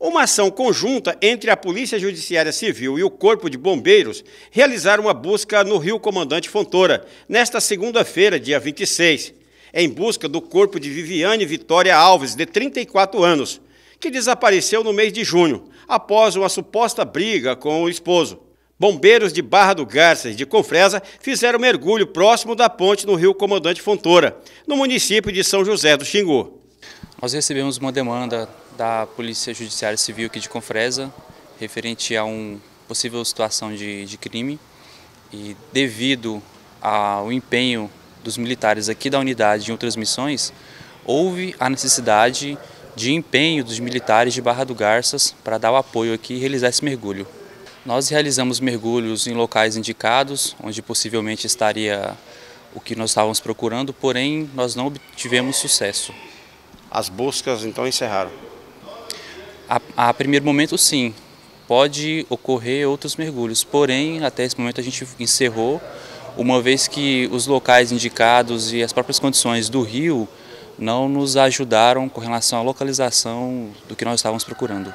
Uma ação conjunta entre a Polícia Judiciária Civil e o Corpo de Bombeiros realizaram uma busca no Rio Comandante Fontoura, nesta segunda-feira, dia 26, em busca do corpo de Viviane Vitória Alves, de 34 anos, que desapareceu no mês de junho, após uma suposta briga com o esposo. Bombeiros de Barra do Garças de Confresa fizeram mergulho próximo da ponte no Rio Comandante Fontoura, no município de São José do Xingu. Nós recebemos uma demanda da Polícia Judiciária Civil aqui de Confresa, referente a uma possível situação de, de crime. E devido ao empenho dos militares aqui da unidade em outras missões, houve a necessidade de empenho dos militares de Barra do Garças para dar o apoio aqui e realizar esse mergulho. Nós realizamos mergulhos em locais indicados, onde possivelmente estaria o que nós estávamos procurando, porém nós não obtivemos sucesso. As buscas então encerraram? A, a primeiro momento, sim, pode ocorrer outros mergulhos, porém, até esse momento a gente encerrou, uma vez que os locais indicados e as próprias condições do rio não nos ajudaram com relação à localização do que nós estávamos procurando.